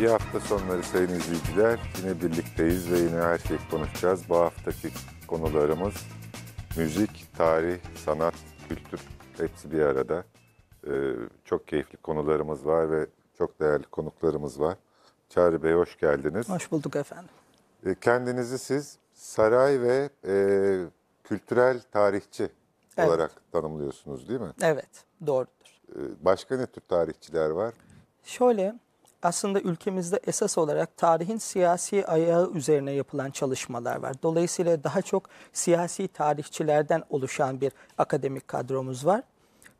Bir hafta sonları sayın izleyiciler. Yine birlikteyiz ve yine her şeyi konuşacağız. Bu haftaki konularımız müzik, tarih, sanat, kültür hepsi bir arada. Ee, çok keyifli konularımız var ve çok değerli konuklarımız var. Çağrı Bey hoş geldiniz. Hoş bulduk efendim. Ee, kendinizi siz saray ve e, kültürel tarihçi evet. olarak tanımlıyorsunuz değil mi? Evet, doğrudur. Ee, başka ne tür tarihçiler var? Şöyle, aslında ülkemizde esas olarak tarihin siyasi ayağı üzerine yapılan çalışmalar var. Dolayısıyla daha çok siyasi tarihçilerden oluşan bir akademik kadromuz var.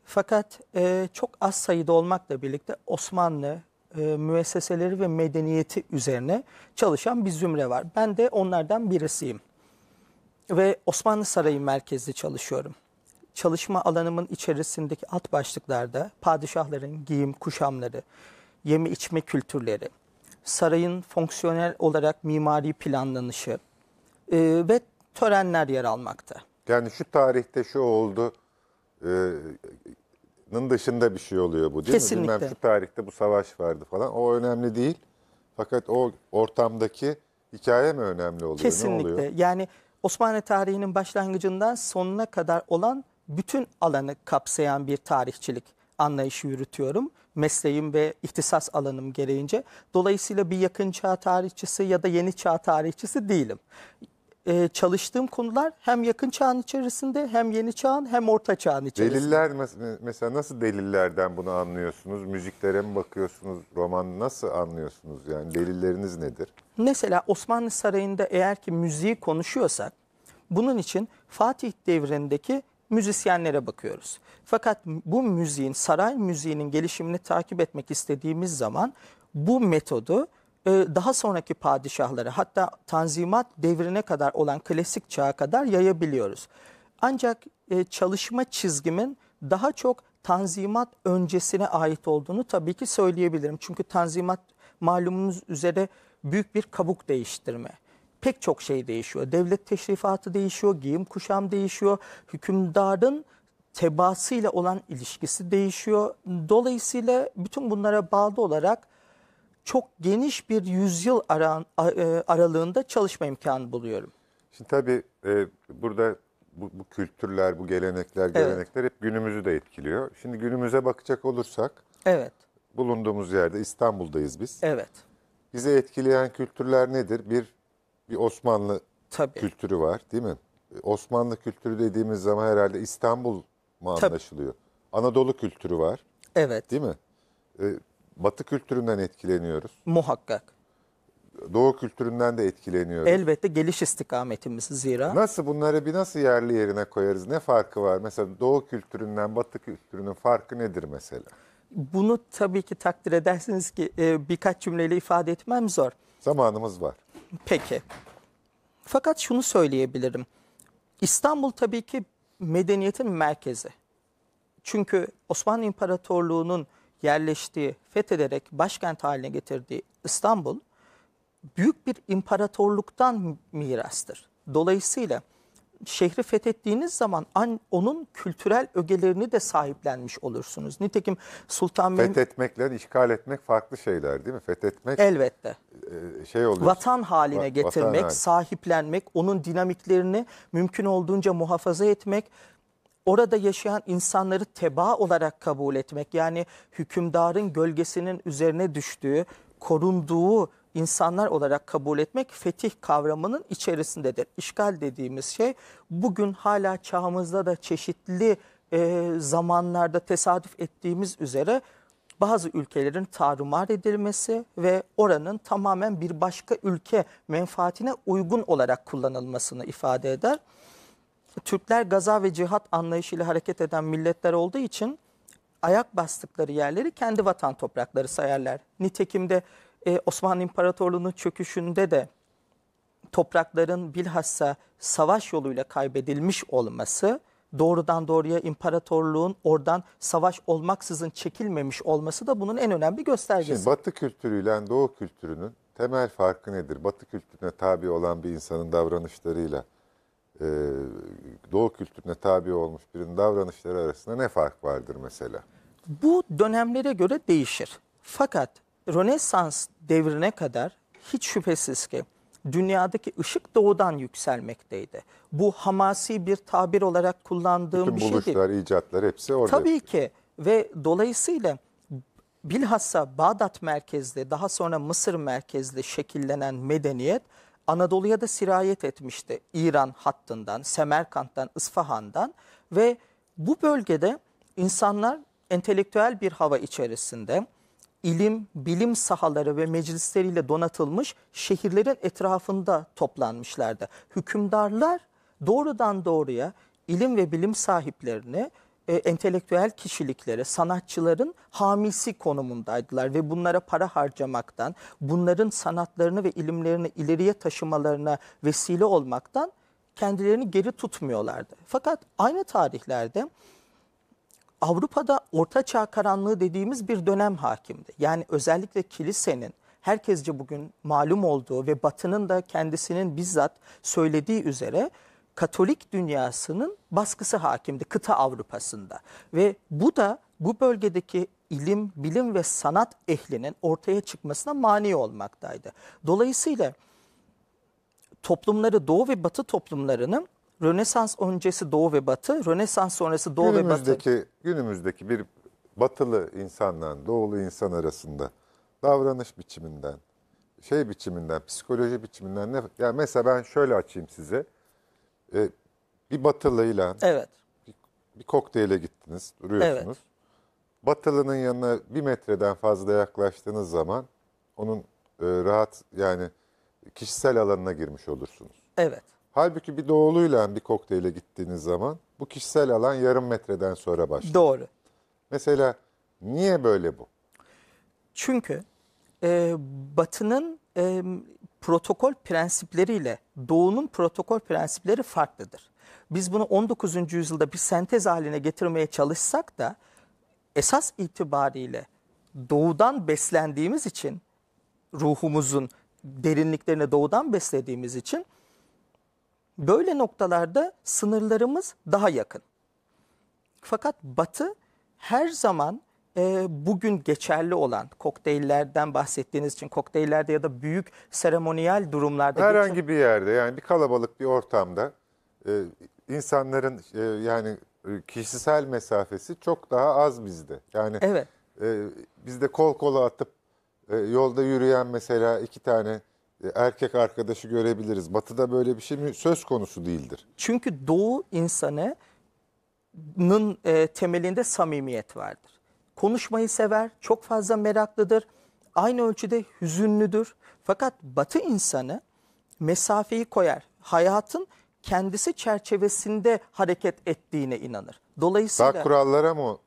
Fakat e, çok az sayıda olmakla birlikte Osmanlı e, müesseseleri ve medeniyeti üzerine çalışan bir zümre var. Ben de onlardan birisiyim ve Osmanlı Sarayı merkezli çalışıyorum çalışma alanımın içerisindeki alt başlıklarda padişahların giyim kuşamları, yeme içme kültürleri, sarayın fonksiyonel olarak mimari planlanışı e, ve törenler yer almakta. Yani şu tarihte şu oldu, e, nın dışında bir şey oluyor bu değil Kesinlikle. mi? Bilmem şu tarihte bu savaş vardı falan. O önemli değil. Fakat o ortamdaki hikaye mi önemli oluyor? Kesinlikle. Ne oluyor? Yani Osmanlı tarihinin başlangıcından sonuna kadar olan bütün alanı kapsayan bir tarihçilik anlayışı yürütüyorum mesleğim ve ihtisas alanım gereğince. Dolayısıyla bir yakın çağ tarihçisi ya da yeni çağ tarihçisi değilim. Ee, çalıştığım konular hem yakın çağın içerisinde hem yeni çağın hem orta çağın içerisinde. Deliller mesela nasıl delillerden bunu anlıyorsunuz? Müziklere mi bakıyorsunuz? Roman nasıl anlıyorsunuz? Yani delilleriniz nedir? Mesela Osmanlı Sarayı'nda eğer ki müziği konuşuyorsak bunun için Fatih devrindeki müzisyenlere bakıyoruz. Fakat bu müziğin, saray müziğinin gelişimini takip etmek istediğimiz zaman bu metodu e, daha sonraki padişahlara hatta Tanzimat devrine kadar olan klasik çağa kadar yayabiliyoruz. Ancak e, çalışma çizgimin daha çok Tanzimat öncesine ait olduğunu tabii ki söyleyebilirim. Çünkü Tanzimat malumunuz üzere büyük bir kabuk değiştirme pek çok şey değişiyor. Devlet teşrifatı değişiyor, giyim kuşam değişiyor, hükümdarın tebaasıyla olan ilişkisi değişiyor. Dolayısıyla bütün bunlara bağlı olarak çok geniş bir yüzyıl e, aralığında çalışma imkanı buluyorum. Şimdi tabii e, burada bu, bu kültürler, bu gelenekler, gelenekler evet. hep günümüzü de etkiliyor. Şimdi günümüze bakacak olursak, evet. bulunduğumuz yerde İstanbul'dayız biz. Evet. Bizi etkileyen kültürler nedir? Bir bir Osmanlı Tabii. kültürü var değil mi? Osmanlı kültürü dediğimiz zaman herhalde İstanbul mu anlaşılıyor? Tabii. Anadolu kültürü var. Evet. Değil mi? Ee, batı kültüründen etkileniyoruz. Muhakkak. Doğu kültüründen de etkileniyoruz. Elbette geliş istikametimiz zira. Nasıl bunları bir nasıl yerli yerine koyarız? Ne farkı var? Mesela Doğu kültüründen Batı kültürünün farkı nedir mesela? Bunu tabii ki takdir edersiniz ki e, birkaç cümleyle ifade etmem zor. Zamanımız var. Peki. Fakat şunu söyleyebilirim. İstanbul tabii ki medeniyetin merkezi. Çünkü Osmanlı İmparatorluğu'nun yerleştiği, fethederek başkent haline getirdiği İstanbul büyük bir imparatorluktan mirastır. Dolayısıyla şehri fethettiğiniz zaman an, onun kültürel ögelerini de sahiplenmiş olursunuz. Nitekim Sultan Mehmet... Fethetmekle işgal etmek farklı şeyler değil mi? Fethetmek... Elbette. E, şey oluyor. Vatan haline getirmek, vatan sahiplenmek, onun dinamiklerini mümkün olduğunca muhafaza etmek, orada yaşayan insanları teba olarak kabul etmek, yani hükümdarın gölgesinin üzerine düştüğü, korunduğu insanlar olarak kabul etmek fetih kavramının içerisindedir. İşgal dediğimiz şey bugün hala çağımızda da çeşitli e, zamanlarda tesadüf ettiğimiz üzere bazı ülkelerin tarumar edilmesi ve oranın tamamen bir başka ülke menfaatine uygun olarak kullanılmasını ifade eder. Türkler gaza ve cihat anlayışıyla hareket eden milletler olduğu için ayak bastıkları yerleri kendi vatan toprakları sayarlar. Nitekim de e, Osmanlı İmparatorluğu'nun çöküşünde de toprakların bilhassa savaş yoluyla kaybedilmiş olması doğrudan doğruya imparatorluğun oradan savaş olmaksızın çekilmemiş olması da bunun en önemli göstergesi. Şimdi Batı kültürüyle Doğu kültürünün temel farkı nedir? Batı kültürüne tabi olan bir insanın davranışlarıyla e, Doğu kültürüne tabi olmuş birinin davranışları arasında ne fark vardır mesela? Bu dönemlere göre değişir. Fakat Rönesans devrine kadar hiç şüphesiz ki dünyadaki ışık doğudan yükselmekteydi. Bu hamasi bir tabir olarak kullandığım Bütün bir şeydi. değil. buluşlar, icatlar hepsi orada. Tabii ki ve dolayısıyla bilhassa Bağdat merkezli daha sonra Mısır merkezli şekillenen medeniyet Anadolu'ya da sirayet etmişti. İran hattından, Semerkant'tan, İsfahan'dan ve bu bölgede insanlar entelektüel bir hava içerisinde ilim, bilim sahaları ve meclisleriyle donatılmış şehirlerin etrafında toplanmışlardı. Hükümdarlar doğrudan doğruya ilim ve bilim sahiplerini e, entelektüel kişiliklere, sanatçıların hamisi konumundaydılar ve bunlara para harcamaktan, bunların sanatlarını ve ilimlerini ileriye taşımalarına vesile olmaktan kendilerini geri tutmuyorlardı. Fakat aynı tarihlerde Avrupa'da orta çağ karanlığı dediğimiz bir dönem hakimdi. Yani özellikle kilisenin herkesce bugün malum olduğu ve batının da kendisinin bizzat söylediği üzere Katolik dünyasının baskısı hakimdi kıta Avrupa'sında. Ve bu da bu bölgedeki ilim, bilim ve sanat ehlinin ortaya çıkmasına mani olmaktaydı. Dolayısıyla toplumları, doğu ve batı toplumlarının Rönesans öncesi Doğu ve Batı, Rönesans sonrası Doğu ve Batı. Günümüzdeki, günümüzdeki bir batılı insanla doğulu insan arasında davranış biçiminden, şey biçiminden, psikoloji biçiminden ne? Yani mesela ben şöyle açayım size. Ee, bir batılıyla Evet. bir, bir kokteyle gittiniz, duruyorsunuz. Evet. Batılının yanına bir metreden fazla yaklaştığınız zaman onun e, rahat yani kişisel alanına girmiş olursunuz. Evet. Halbuki bir doğuluyla bir kokteyle gittiğiniz zaman bu kişisel alan yarım metreden sonra başlıyor. Doğru. Mesela niye böyle bu? Çünkü e, Batı'nın e, protokol prensipleriyle Doğu'nun protokol prensipleri farklıdır. Biz bunu 19. yüzyılda bir sentez haline getirmeye çalışsak da esas itibariyle Doğu'dan beslendiğimiz için ruhumuzun derinliklerine Doğu'dan beslediğimiz için Böyle noktalarda sınırlarımız daha yakın. Fakat Batı her zaman e, bugün geçerli olan kokteyllerden bahsettiğiniz için kokteyllerde ya da büyük seremoniyel durumlarda herhangi geçer... bir yerde yani bir kalabalık bir ortamda e, insanların e, yani e, kişisel mesafesi çok daha az bizde. Yani evet. e, bizde kol kola atıp e, yolda yürüyen mesela iki tane e, erkek arkadaşı görebiliriz. Batı'da böyle bir şey mi söz konusu değildir. Çünkü Doğu insanının e, temelinde samimiyet vardır. Konuşmayı sever, çok fazla meraklıdır. Aynı ölçüde hüzünlüdür. Fakat Batı insanı mesafeyi koyar. Hayatın kendisi çerçevesinde hareket ettiğine inanır. Dolayısıyla Daha kurallara mı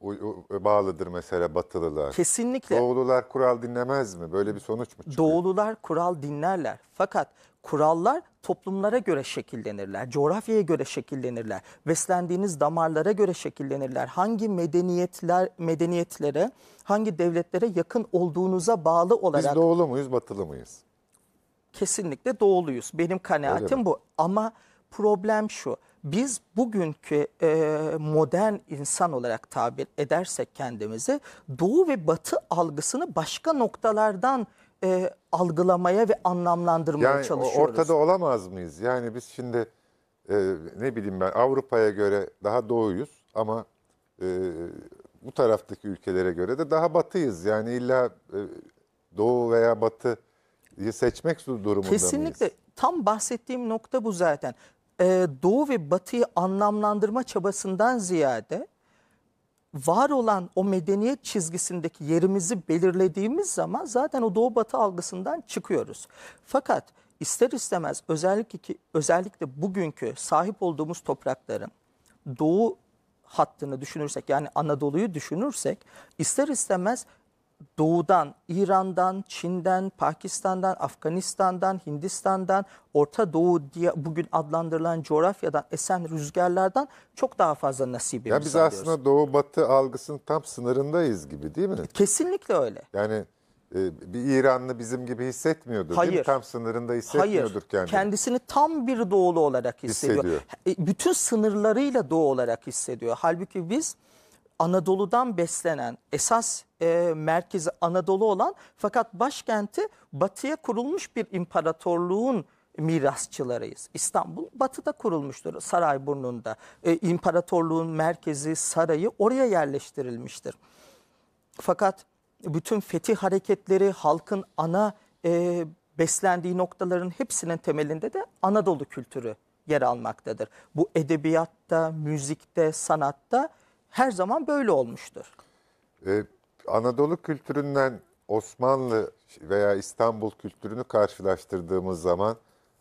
bağlıdır mesela Batılılar? kesinlikle Doğulular kural dinlemez mi? Böyle bir sonuç mu çıkıyor? Doğulular kural dinlerler. Fakat kurallar toplumlara göre şekillenirler, coğrafyaya göre şekillenirler, beslendiğiniz damarlara göre şekillenirler. Hangi medeniyetler medeniyetlere, hangi devletlere yakın olduğunuza bağlı olarak Biz olarak doğulu muyuz, batılı mıyız? kesinlikle doğuluyuz. Benim Öyle bu. Ama problem şu. Biz bugünkü e, modern insan olarak tabir edersek kendimizi doğu ve batı algısını başka noktalardan e, algılamaya ve anlamlandırmaya yani çalışıyoruz. Ortada olamaz mıyız? Yani biz şimdi e, ne bileyim ben Avrupa'ya göre daha doğuyuz ama e, bu taraftaki ülkelere göre de daha batıyız. Yani illa e, doğu veya batı seçmek durumunda Kesinlikle. mıyız? Kesinlikle tam bahsettiğim nokta bu zaten e, doğu ve batıyı anlamlandırma çabasından ziyade var olan o medeniyet çizgisindeki yerimizi belirlediğimiz zaman zaten o doğu batı algısından çıkıyoruz. Fakat ister istemez özellikle ki, özellikle bugünkü sahip olduğumuz toprakların doğu hattını düşünürsek yani Anadolu'yu düşünürsek ister istemez doğudan, İran'dan, Çin'den, Pakistan'dan, Afganistan'dan, Hindistan'dan, Orta Doğu diye bugün adlandırılan coğrafyadan esen rüzgarlardan çok daha fazla nasibimiz alıyoruz. Ya biz aslında Doğu Batı algısının tam sınırındayız gibi değil mi? Kesinlikle öyle. Yani e, bir İranlı bizim gibi hissetmiyordur Hayır. değil mi? Tam sınırında hissetmiyordur Hayır. kendini. Kendisini tam bir doğulu olarak hissediyor. hissediyor. E, bütün sınırlarıyla doğu olarak hissediyor. Halbuki biz Anadolu'dan beslenen esas e, merkezi Anadolu olan fakat başkenti batıya kurulmuş bir imparatorluğun mirasçılarıyız. İstanbul batıda kurulmuştur Sarayburnu'nda. E, imparatorluğun merkezi sarayı oraya yerleştirilmiştir. Fakat bütün fetih hareketleri halkın ana e, beslendiği noktaların hepsinin temelinde de Anadolu kültürü yer almaktadır. Bu edebiyatta, müzikte, sanatta her zaman böyle olmuştur. Ee, Anadolu kültüründen Osmanlı veya İstanbul kültürünü karşılaştırdığımız zaman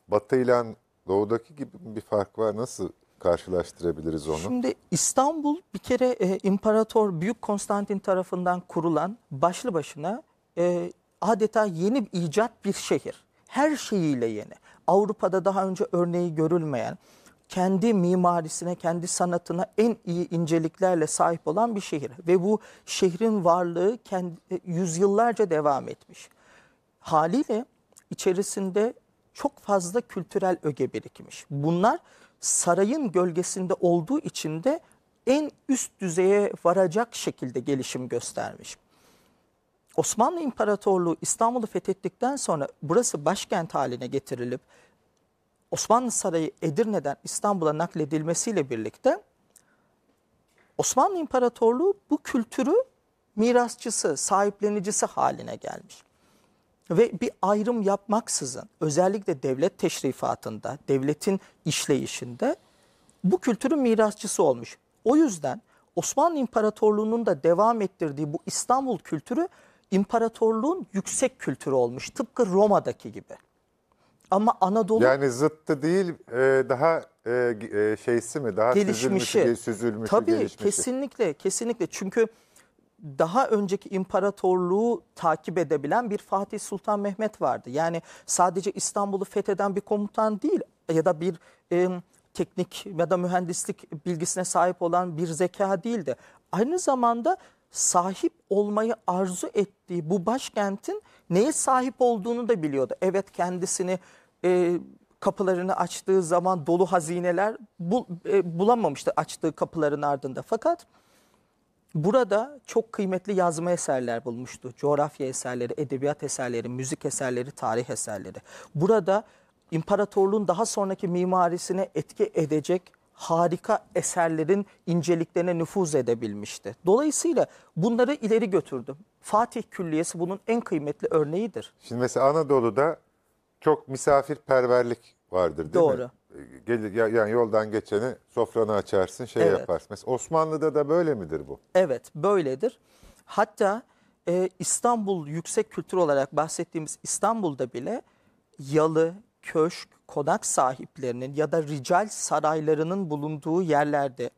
Batı ile Doğu'daki gibi bir fark var. Nasıl karşılaştırabiliriz onu? Şimdi İstanbul bir kere e, İmparator Büyük Konstantin tarafından kurulan başlı başına e, adeta yeni icat bir şehir. Her şeyiyle yeni. Avrupa'da daha önce örneği görülmeyen, kendi mimarisine, kendi sanatına en iyi inceliklerle sahip olan bir şehir. Ve bu şehrin varlığı kendi, e, yüzyıllarca devam etmiş. Haliyle içerisinde çok fazla kültürel öge birikmiş. Bunlar sarayın gölgesinde olduğu için de en üst düzeye varacak şekilde gelişim göstermiş. Osmanlı İmparatorluğu İstanbul'u fethettikten sonra burası başkent haline getirilip Osmanlı Sarayı Edirne'den İstanbul'a nakledilmesiyle birlikte Osmanlı İmparatorluğu bu kültürü mirasçısı, sahiplenicisi haline gelmiş. Ve bir ayrım yapmaksızın özellikle devlet teşrifatında, devletin işleyişinde bu kültürün mirasçısı olmuş. O yüzden Osmanlı İmparatorluğu'nun da devam ettirdiği bu İstanbul kültürü imparatorluğun yüksek kültürü olmuş. Tıpkı Roma'daki gibi. Ama Anadolu Yani zıttı değil e, daha e, e, şeysi mi daha gelişmişi, süzülmüşü, süzülmüşü tabii gelişmişi. kesinlikle kesinlikle çünkü daha önceki imparatorluğu takip edebilen bir Fatih Sultan Mehmet vardı. Yani sadece İstanbul'u fetheden bir komutan değil ya da bir e, teknik ya da mühendislik bilgisine sahip olan bir zeka değildi. Aynı zamanda sahip olmayı arzu ettiği bu başkentin neye sahip olduğunu da biliyordu. Evet kendisini e, kapılarını açtığı zaman dolu hazineler bul, e, bulamamıştı açtığı kapıların ardında. Fakat burada çok kıymetli yazma eserler bulmuştu. Coğrafya eserleri, edebiyat eserleri, müzik eserleri, tarih eserleri. Burada imparatorluğun daha sonraki mimarisine etki edecek harika eserlerin inceliklerine nüfuz edebilmişti. Dolayısıyla bunları ileri götürdüm. Fatih Külliyesi bunun en kıymetli örneğidir. Şimdi mesela Anadolu'da çok misafirperverlik vardır değil Doğru. mi? Ee, gelir, yani yoldan geçeni sofranı açarsın şey evet. yaparsın. Mesela Osmanlı'da da böyle midir bu? Evet böyledir. Hatta e, İstanbul yüksek kültür olarak bahsettiğimiz İstanbul'da bile yalı, köşk, konak sahiplerinin ya da rical saraylarının bulunduğu yerlerde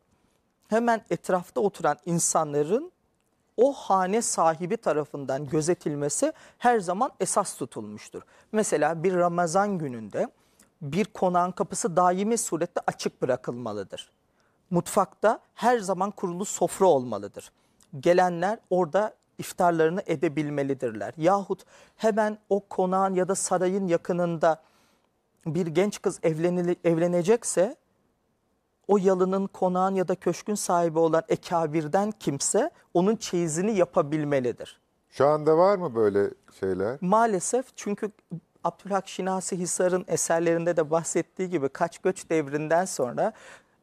hemen etrafta oturan insanların o hane sahibi tarafından gözetilmesi her zaman esas tutulmuştur. Mesela bir Ramazan gününde bir konağın kapısı daimi surette açık bırakılmalıdır. Mutfakta her zaman kurulu sofra olmalıdır. Gelenler orada iftarlarını edebilmelidirler. Yahut hemen o konağın ya da sarayın yakınında bir genç kız evlenile, evlenecekse o yalının konağın ya da köşkün sahibi olan ekabirden kimse onun çeyizini yapabilmelidir. Şu anda var mı böyle şeyler? Maalesef çünkü Abdülhak Şinasi Hisar'ın eserlerinde de bahsettiği gibi kaç göç devrinden sonra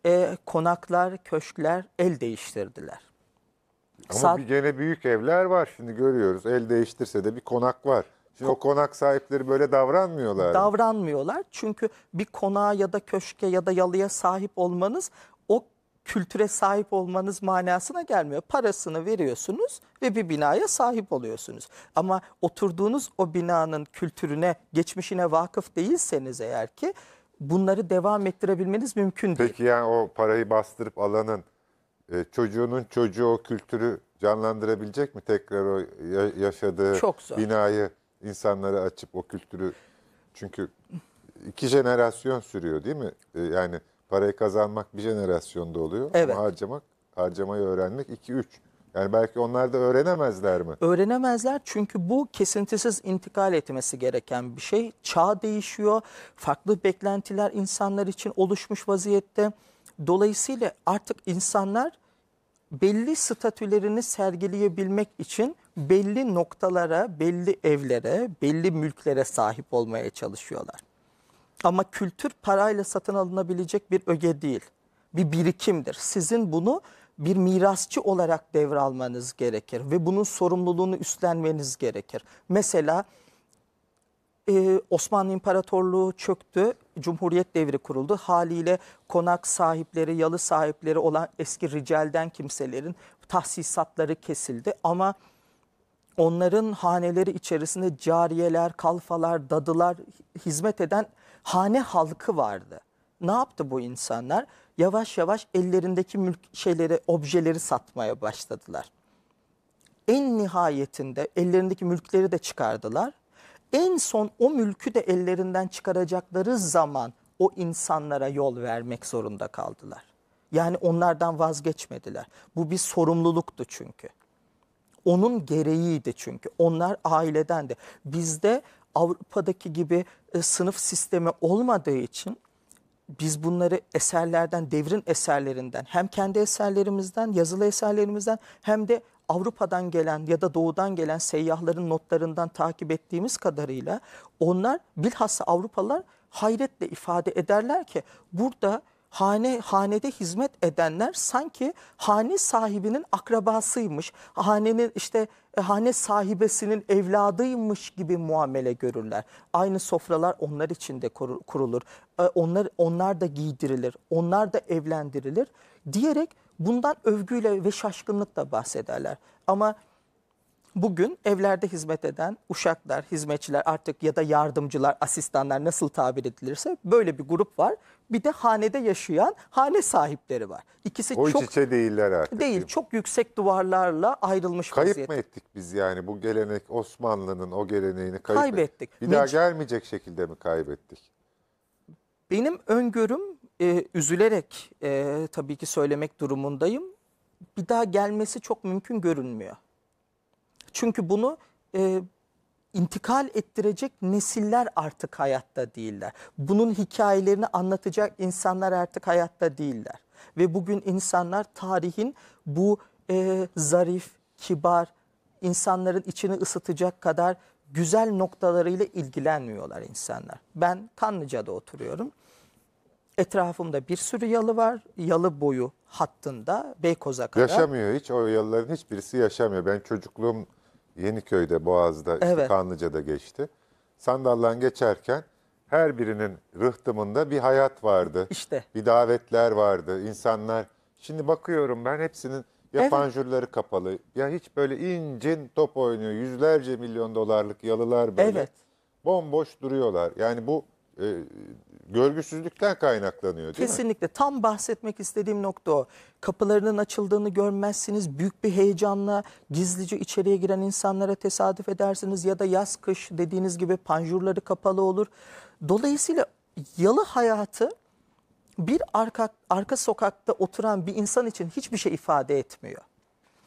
e, konaklar, köşkler el değiştirdiler. Ama Saat... bir gene büyük evler var şimdi görüyoruz. El değiştirse de bir konak var. Şimdi o konak sahipleri böyle davranmıyorlar. Davranmıyorlar çünkü bir konağa ya da köşke ya da yalıya sahip olmanız o kültüre sahip olmanız manasına gelmiyor. Parasını veriyorsunuz ve bir binaya sahip oluyorsunuz. Ama oturduğunuz o binanın kültürüne, geçmişine vakıf değilseniz eğer ki bunları devam ettirebilmeniz mümkün değil. Peki yani o parayı bastırıp alanın e, çocuğunun çocuğu o kültürü canlandırabilecek mi tekrar o ya- yaşadığı Çok zor. binayı? insanları açıp o kültürü çünkü iki jenerasyon sürüyor değil mi? E, yani parayı kazanmak bir jenerasyonda oluyor evet. ama harcamak, harcamayı öğrenmek iki üç. Yani belki onlar da öğrenemezler mi? Öğrenemezler çünkü bu kesintisiz intikal etmesi gereken bir şey. Çağ değişiyor, farklı beklentiler insanlar için oluşmuş vaziyette. Dolayısıyla artık insanlar belli statülerini sergileyebilmek için belli noktalara, belli evlere, belli mülklere sahip olmaya çalışıyorlar. Ama kültür parayla satın alınabilecek bir öge değil. Bir birikimdir. Sizin bunu bir mirasçı olarak devralmanız gerekir ve bunun sorumluluğunu üstlenmeniz gerekir. Mesela e, Osmanlı İmparatorluğu çöktü. Cumhuriyet devri kuruldu. Haliyle konak sahipleri, yalı sahipleri olan eski ricalden kimselerin tahsisatları kesildi. Ama onların haneleri içerisinde cariyeler, kalfalar, dadılar hizmet eden hane halkı vardı. Ne yaptı bu insanlar? Yavaş yavaş ellerindeki mülk şeyleri, objeleri satmaya başladılar. En nihayetinde ellerindeki mülkleri de çıkardılar en son o mülkü de ellerinden çıkaracakları zaman o insanlara yol vermek zorunda kaldılar. Yani onlardan vazgeçmediler. Bu bir sorumluluktu çünkü. Onun gereğiydi çünkü. Onlar aileden de. Bizde Avrupa'daki gibi e, sınıf sistemi olmadığı için biz bunları eserlerden, devrin eserlerinden, hem kendi eserlerimizden, yazılı eserlerimizden hem de Avrupa'dan gelen ya da doğudan gelen seyyahların notlarından takip ettiğimiz kadarıyla onlar bilhassa Avrupalılar hayretle ifade ederler ki burada hane hanede hizmet edenler sanki hane sahibinin akrabasıymış. Hanenin işte e, hane sahibesinin evladıymış gibi muamele görürler. Aynı sofralar onlar için de kurulur. E, onlar onlar da giydirilir. Onlar da evlendirilir diyerek Bundan övgüyle ve şaşkınlıkla bahsederler. Ama bugün evlerde hizmet eden uşaklar, hizmetçiler artık ya da yardımcılar, asistanlar nasıl tabir edilirse böyle bir grup var. Bir de hanede yaşayan hane sahipleri var. İkisi o çok içe değiller artık. Değil, çok yüksek duvarlarla ayrılmış Kayıp vaziyette. mı ettik biz yani bu gelenek Osmanlı'nın o geleneğini kayıp kaybettik. Bir daha gelmeyecek şekilde mi kaybettik? Benim öngörüm e, üzülerek e, tabii ki söylemek durumundayım. Bir daha gelmesi çok mümkün görünmüyor. Çünkü bunu e, intikal ettirecek nesiller artık hayatta değiller. Bunun hikayelerini anlatacak insanlar artık hayatta değiller. Ve bugün insanlar tarihin bu e, zarif, kibar, insanların içini ısıtacak kadar güzel noktalarıyla ilgilenmiyorlar insanlar. Ben Kanlıca'da oturuyorum. Etrafımda bir sürü yalı var. Yalı boyu hattında Beykoz'a kadar. Yaşamıyor hiç o yalıların hiçbirisi yaşamıyor. Ben çocukluğum Yeniköy'de, Boğaz'da, işte Evet. Kanlıca'da geçti. Sandallan geçerken her birinin rıhtımında bir hayat vardı. İşte. Bir davetler vardı, insanlar. Şimdi bakıyorum ben hepsinin ya Evet. panjurları kapalı ya hiç böyle incin top oynuyor. Yüzlerce milyon dolarlık yalılar böyle. Evet. Bomboş duruyorlar. Yani bu e, görgüsüzlükten kaynaklanıyor değil mi? Kesinlikle. Tam bahsetmek istediğim nokta o. Kapılarının açıldığını görmezsiniz. Büyük bir heyecanla gizlice içeriye giren insanlara tesadüf edersiniz. Ya da yaz kış dediğiniz gibi panjurları kapalı olur. Dolayısıyla yalı hayatı bir arka, arka sokakta oturan bir insan için hiçbir şey ifade etmiyor.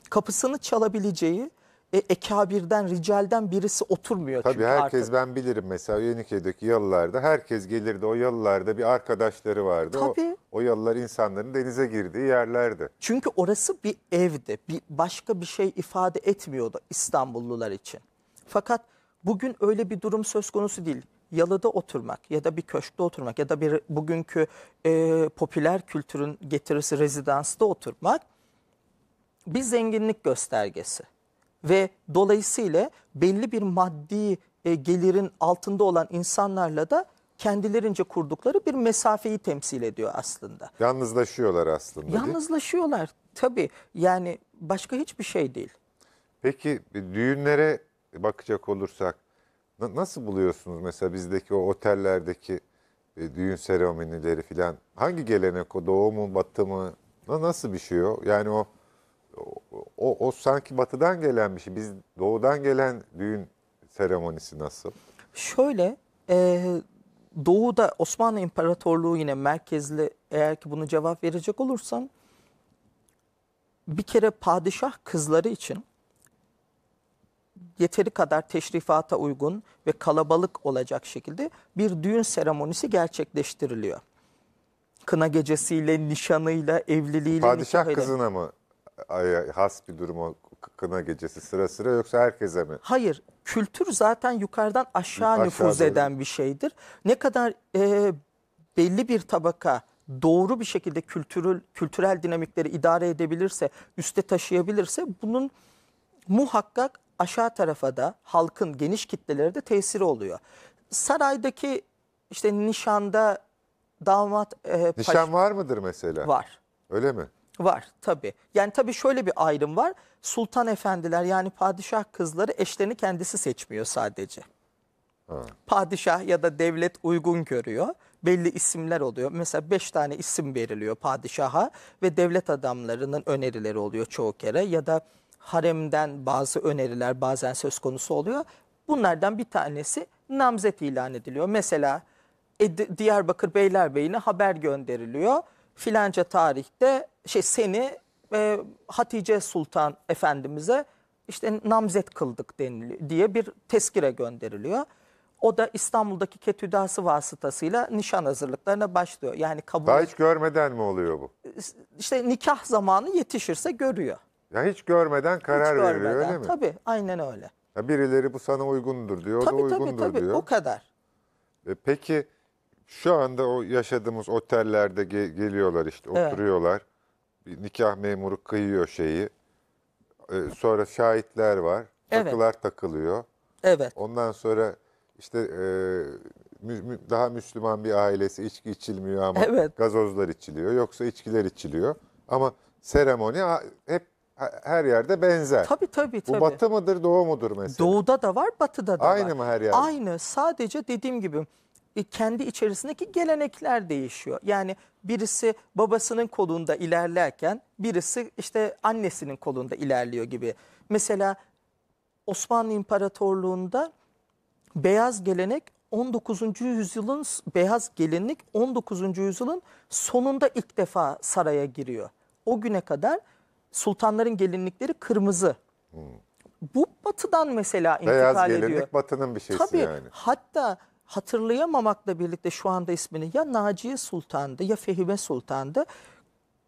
Kapısını çalabileceği e, ekabirden, ricalden birisi oturmuyor Tabii çünkü herkes artık. ben bilirim mesela Yeniköy'deki yalılarda herkes gelirdi. O yalılarda bir arkadaşları vardı. Tabii. O, o yalılar insanların denize girdiği yerlerdi. Çünkü orası bir evdi. Bir başka bir şey ifade etmiyordu İstanbullular için. Fakat bugün öyle bir durum söz konusu değil. Yalıda oturmak ya da bir köşkte oturmak ya da bir bugünkü e, popüler kültürün getirisi rezidansta oturmak bir zenginlik göstergesi ve dolayısıyla belli bir maddi e, gelirin altında olan insanlarla da kendilerince kurdukları bir mesafeyi temsil ediyor aslında. Yalnızlaşıyorlar aslında. Yalnızlaşıyorlar tabii yani başka hiçbir şey değil. Peki e, düğünlere bakacak olursak na- nasıl buluyorsunuz mesela bizdeki o otellerdeki e, düğün seremonileri filan hangi gelenek o doğu mu batı mı nasıl bir şey o yani o o, o sanki batıdan gelen bir şey. Biz doğudan gelen düğün seremonisi nasıl? Şöyle e, doğuda Osmanlı İmparatorluğu yine merkezli eğer ki bunu cevap verecek olursam bir kere padişah kızları için yeteri kadar teşrifata uygun ve kalabalık olacak şekilde bir düğün seremonisi gerçekleştiriliyor. Kına gecesiyle, nişanıyla, evliliğiyle. Padişah kızına mı aya has bir durumu kına gecesi sıra sıra yoksa herkese mi? Hayır kültür zaten yukarıdan aşağı, aşağı nüfuz doğru. eden bir şeydir. Ne kadar e, belli bir tabaka doğru bir şekilde kültürel, kültürel dinamikleri idare edebilirse, üste taşıyabilirse bunun muhakkak aşağı tarafa da halkın geniş kitlelere de tesiri oluyor. Saraydaki işte nişanda damat... E, Nişan var mıdır mesela? Var. Öyle mi? Var tabii. Yani tabii şöyle bir ayrım var. Sultan efendiler yani padişah kızları eşlerini kendisi seçmiyor sadece. Ha. Padişah ya da devlet uygun görüyor. Belli isimler oluyor. Mesela beş tane isim veriliyor padişaha ve devlet adamlarının önerileri oluyor çoğu kere. Ya da haremden bazı öneriler bazen söz konusu oluyor. Bunlardan bir tanesi namzet ilan ediliyor. Mesela Diyarbakır Beylerbeyi'ne haber gönderiliyor filanca tarihte şey seni e, Hatice Sultan Efendimiz'e işte namzet kıldık denili diye bir tezkire gönderiliyor. O da İstanbul'daki ketüdası vasıtasıyla nişan hazırlıklarına başlıyor. Yani kabul Daha hiç görmeden mi oluyor bu? İşte nikah zamanı yetişirse görüyor. Ya hiç görmeden karar hiç görmeden, veriyor öyle mi? Tabii aynen öyle. Ya birileri bu sana uygundur diyor, tabii, o da uygundur tabii, tabii. diyor. O kadar. E peki şu anda o yaşadığımız otellerde ge- geliyorlar işte Evet. oturuyorlar. Bir nikah memuru kıyıyor şeyi. Ee, sonra şahitler var. Evet. Takılar takılıyor. Evet. Ondan sonra işte e, mü- mü- daha Müslüman bir ailesi içki içilmiyor ama Evet. gazozlar içiliyor. Yoksa içkiler içiliyor. Ama seremoni hep her yerde benzer. Tabii tabii Bu batı mıdır doğu mudur mesela? Doğuda da var, batıda da var. Aynı mı her yerde? Aynı. Sadece dediğim gibi e, kendi içerisindeki gelenekler değişiyor. Yani birisi babasının kolunda ilerlerken birisi işte annesinin kolunda ilerliyor gibi. Mesela Osmanlı İmparatorluğu'nda beyaz gelenek 19. yüzyılın beyaz gelinlik 19. yüzyılın sonunda ilk defa saraya giriyor. O güne kadar sultanların gelinlikleri kırmızı. Hmm. Bu batıdan mesela intikal ediyor. Beyaz gelinlik ediyor. batının bir şeysi Tabii, yani. Tabii hatta hatırlayamamakla birlikte şu anda ismini ya Naciye Sultan'dı ya Fehime Sultan'dı.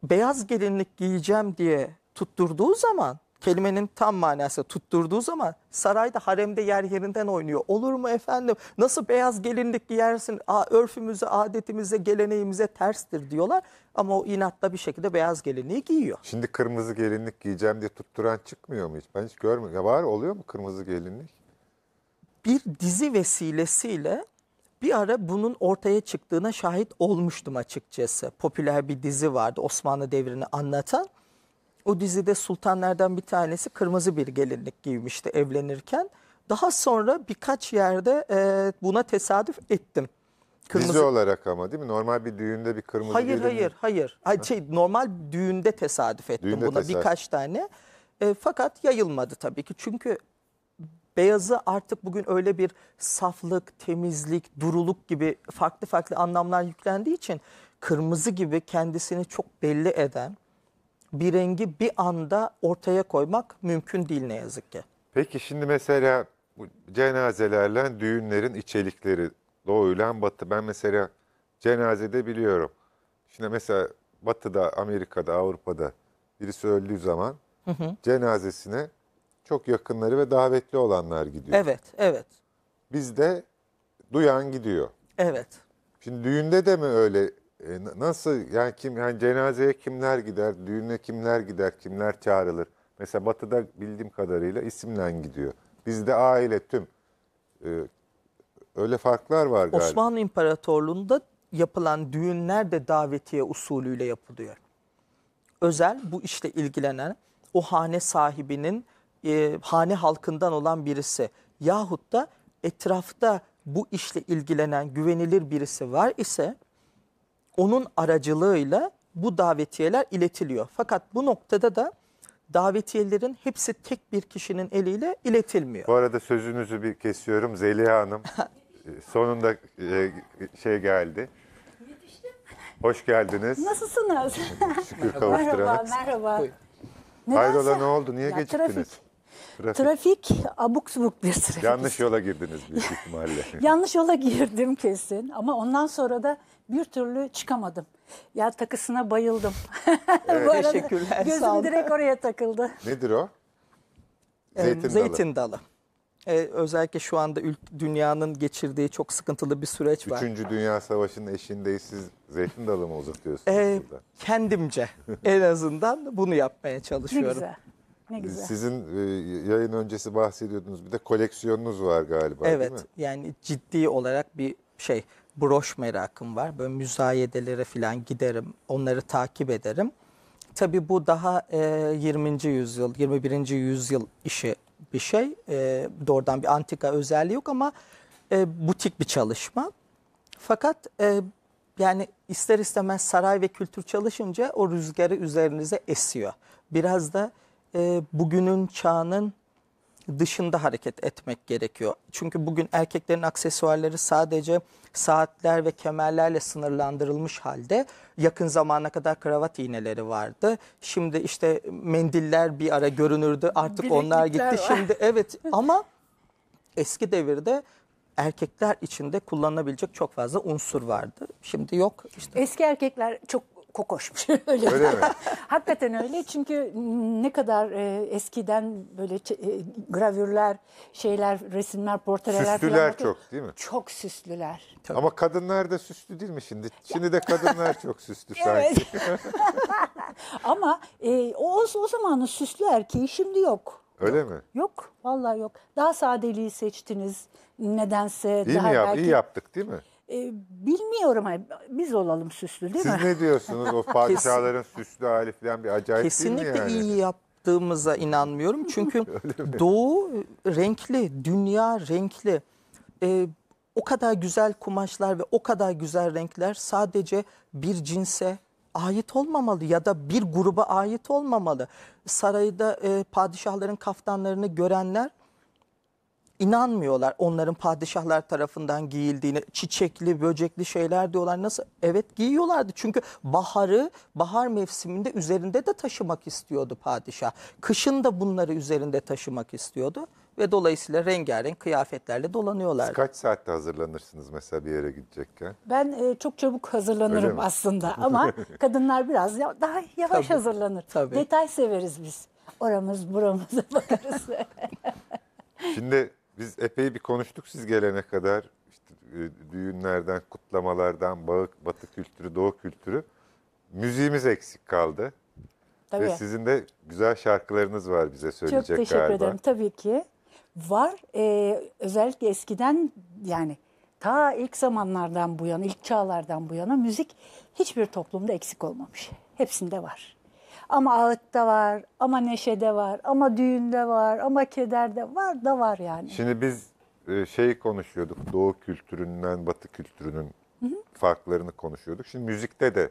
Beyaz gelinlik giyeceğim diye tutturduğu zaman kelimenin tam manası tutturduğu zaman sarayda haremde yer yerinden oynuyor. Olur mu efendim nasıl beyaz gelinlik giyersin A, örfümüze adetimize geleneğimize terstir diyorlar. Ama o inatla bir şekilde beyaz gelinliği giyiyor. Şimdi kırmızı gelinlik giyeceğim diye tutturan çıkmıyor mu hiç? Ben hiç görmüyorum. Ya var oluyor mu kırmızı gelinlik? Bir dizi vesilesiyle bir ara bunun ortaya çıktığına şahit olmuştum açıkçası. Popüler bir dizi vardı Osmanlı devrini anlatan. O dizide sultanlardan bir tanesi kırmızı bir gelinlik giymişti evlenirken. Daha sonra birkaç yerde e, buna tesadüf ettim. Kırmızı... Dizi olarak ama değil mi? Normal bir düğünde bir kırmızı hayır, gelin... Hayır, hayır, hayır. Şey, normal düğünde tesadüf ettim düğünde buna tesadüf. birkaç tane. E, fakat yayılmadı tabii ki. Çünkü Beyazı artık bugün öyle bir saflık, temizlik, duruluk gibi farklı farklı anlamlar yüklendiği için kırmızı gibi kendisini çok belli eden bir rengi bir anda ortaya koymak mümkün değil ne yazık ki. Peki şimdi mesela bu cenazelerle düğünlerin içerikleri doğuyla batı. Ben mesela cenazede biliyorum. Şimdi mesela batıda, Amerika'da, Avrupa'da birisi öldüğü zaman hı hı. cenazesine çok yakınları ve davetli olanlar gidiyor. Evet, evet. Biz de duyan gidiyor. Evet. Şimdi düğünde de mi öyle? E, nasıl yani kim yani cenazeye kimler gider, düğüne kimler gider, kimler çağrılır? Mesela Batı'da bildiğim kadarıyla isimle gidiyor. Bizde aile tüm e, öyle farklar var galiba. Osmanlı İmparatorluğu'nda yapılan düğünler de davetiye usulüyle yapılıyor. Özel bu işle ilgilenen o hane sahibinin e, hane halkından olan birisi yahut da etrafta bu işle ilgilenen güvenilir birisi var ise onun aracılığıyla bu davetiyeler iletiliyor. Fakat bu noktada da davetiyelerin hepsi tek bir kişinin eliyle iletilmiyor. Bu arada sözünüzü bir kesiyorum Zeliha Hanım. E, sonunda e, şey geldi. Hoş geldiniz. Nasılsınız? Şükür merhaba, merhaba. Hayrola ne oldu? Niye ya, geciktiniz? Trafik. Trafik. trafik abuk subuk bir trafik. Yanlış yola girdiniz büyük ihtimalle. Yanlış yola girdim kesin ama ondan sonra da bir türlü çıkamadım. Ya takısına bayıldım. Evet. Bu arada Teşekkürler. Gözüm direkt oraya takıldı. Nedir o? Zeytin, Zeytin dalı. Ee, özellikle şu anda dünyanın geçirdiği çok sıkıntılı bir süreç var. Üçüncü Dünya Savaşı'nın eşindeyiz Siz zeytin dalı mı uzatıyorsunuz? Ee, kendimce en azından bunu yapmaya çalışıyorum. Ne güzel. Ne ee, güzel. Sizin e, yayın öncesi bahsediyordunuz. Bir de koleksiyonunuz var galiba evet, değil mi? Evet. Yani ciddi olarak bir şey broş merakım var. Böyle müzayedelere falan giderim. Onları takip ederim. Tabii bu daha 20. E, yüzyıl, 21. yüzyıl işi bir şey. E, doğrudan bir antika özelliği yok ama butik bir çalışma. Fakat yani ister istemez saray ve kültür çalışınca o rüzgarı üzerinize esiyor. Biraz da e, bugünün çağının dışında hareket etmek gerekiyor. Çünkü bugün erkeklerin aksesuarları sadece saatler ve kemerlerle sınırlandırılmış halde yakın zamana kadar kravat iğneleri vardı. Şimdi işte mendiller bir ara görünürdü artık onlar gitti. Var. Şimdi evet ama eski devirde erkekler içinde kullanılabilecek çok fazla unsur vardı. Şimdi yok. İşte. Eski erkekler çok kokoşmuş öyle. Öyle mi? Hakikaten öyle çünkü ne kadar e, eskiden böyle e, gravürler, şeyler, resimler, portreler Süslüler falan. çok değil mi? Çok süslüler. Tabii. Ama kadınlar da süslü değil mi şimdi? Şimdi de kadınlar çok süslü sanki. Ama e, o, o zamanın süslü erkeği şimdi yok. Öyle yok, mi? Yok, vallahi yok. Daha sadeliği seçtiniz nedense. İyi daha mi yap, belki... iyi yaptık değil mi? E, bilmiyorum hani biz olalım süslü değil Siz mi? ne diyorsunuz o padişahların süslü hali falan bir acayip Kesinlikle yani? iyi yaptığımıza inanmıyorum. Çünkü doğu renkli, dünya renkli. E, o kadar güzel kumaşlar ve o kadar güzel renkler sadece bir cinse ait olmamalı ya da bir gruba ait olmamalı. Sarayda e, padişahların kaftanlarını görenler inanmıyorlar onların padişahlar tarafından giyildiğini. Çiçekli, böcekli şeyler diyorlar. Nasıl? Evet giyiyorlardı. Çünkü baharı, bahar mevsiminde üzerinde de taşımak istiyordu padişah. Kışın da bunları üzerinde taşımak istiyordu ve dolayısıyla rengarenk kıyafetlerle dolanıyorlar. kaç saatte hazırlanırsınız mesela bir yere gidecekken? Ben e, çok çabuk hazırlanırım aslında ama kadınlar biraz ya, daha yavaş tabii, hazırlanır. Tabii. Detay severiz biz. Oramız buramıza bakarız. Şimdi biz epey bir konuştuk siz gelene kadar. İşte, e, düğünlerden, kutlamalardan, bağık, batı kültürü, doğu kültürü. Müziğimiz eksik kaldı. Tabii. Ve sizin de güzel şarkılarınız var bize söyleyecek galiba. Çok teşekkür galiba. ederim tabii ki. Var e, özellikle eskiden yani ta ilk zamanlardan bu yana, ilk çağlardan bu yana müzik hiçbir toplumda eksik olmamış. Hepsinde var. Ama ağıtta var, ama neşede var, ama düğünde var, ama kederde var da var yani. Şimdi biz e, şey konuşuyorduk, doğu kültüründen, batı kültürünün Hı-hı. farklarını konuşuyorduk. Şimdi müzikte de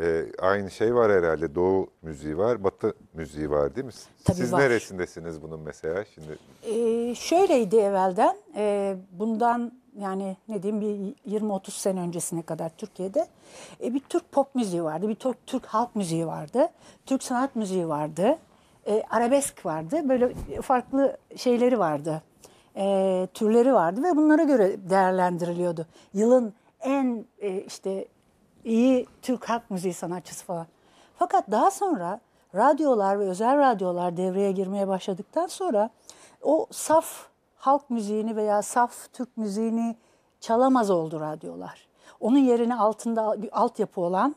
e, aynı şey var herhalde. Doğu müziği var, Batı müziği var değil mi? Tabii Siz var. neresindesiniz bunun mesela şimdi? Ee, şöyleydi evvelden. E, bundan yani ne diyeyim bir 20-30 sene öncesine kadar Türkiye'de e, bir Türk pop müziği vardı, bir Türk, Türk halk müziği vardı, Türk sanat müziği vardı, e, arabesk vardı. Böyle farklı şeyleri vardı, e, türleri vardı ve bunlara göre değerlendiriliyordu. Yılın en e, işte iyi Türk halk müziği sanatçısı falan. Fakat daha sonra radyolar ve özel radyolar devreye girmeye başladıktan sonra o saf halk müziğini veya saf Türk müziğini çalamaz oldu radyolar. Onun yerine altında bir altyapı olan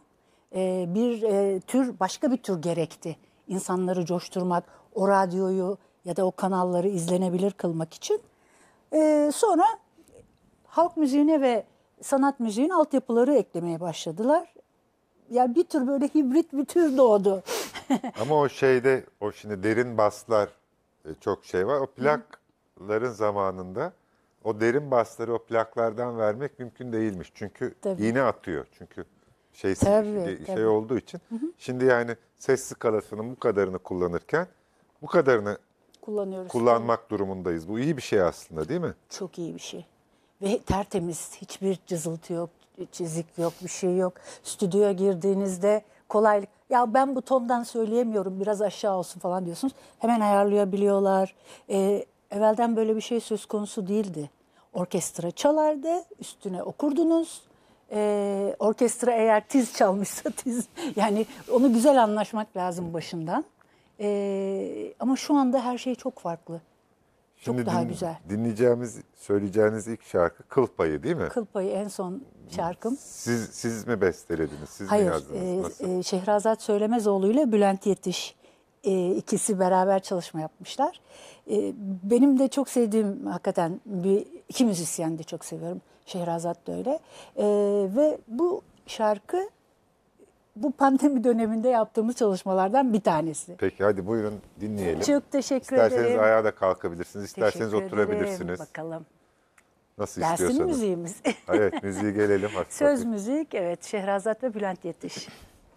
e, bir e, tür başka bir tür gerekti. İnsanları coşturmak, o radyoyu ya da o kanalları izlenebilir kılmak için. E, sonra halk müziğine ve sanat müziğin altyapıları eklemeye başladılar. Yani bir tür böyle hibrit bir tür doğdu. Ama o şeyde o şimdi derin baslar e, çok şey var. O plakların Hı. zamanında o derin basları o plaklardan vermek mümkün değilmiş. Çünkü tabii. iğne atıyor. Çünkü şey tabii, şey tabii. olduğu için. Hı hı. Şimdi yani ses skalasının bu kadarını kullanırken bu kadarını kullanıyoruz. Kullanmak durumundayız. Bu iyi bir şey aslında değil mi? Çok iyi bir şey ve tertemiz hiçbir cızıltı yok, çizik yok, bir şey yok. Stüdyoya girdiğinizde kolaylık ya ben bu tondan söyleyemiyorum biraz aşağı olsun falan diyorsunuz. Hemen ayarlayabiliyorlar. Ee, evvelden böyle bir şey söz konusu değildi. Orkestra çalardı, üstüne okurdunuz. Ee, orkestra eğer tiz çalmışsa tiz. Yani onu güzel anlaşmak lazım başından. Ee, ama şu anda her şey çok farklı. Şimdi Çok daha din, güzel. Dinleyeceğimiz, söyleyeceğiniz ilk şarkı Kıl Payı değil mi? Kıl Payı en son şarkım. Siz siz mi bestelediniz? Siz Hayır, mi yazdınız? E, Nasıl? E, Şehrazat Söylemezoğlu ile Bülent Yetiş e, ikisi beraber çalışma yapmışlar. E, benim de çok sevdiğim hakikaten bir iki müzisyen de çok seviyorum. Şehrazat da öyle. E, ve bu şarkı bu pandemi döneminde yaptığımız çalışmalardan bir tanesi. Peki hadi buyurun dinleyelim. Çok teşekkür ederim. İsterseniz ayağa da kalkabilirsiniz, isterseniz teşekkür oturabilirsiniz. Ederim. Bakalım. Nasıl Dersin istiyorsanız. müziğimiz. evet müziği gelelim. Artık. Söz müzik evet Şehrazat ve Bülent Yetiş.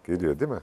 Geliyor değil mi?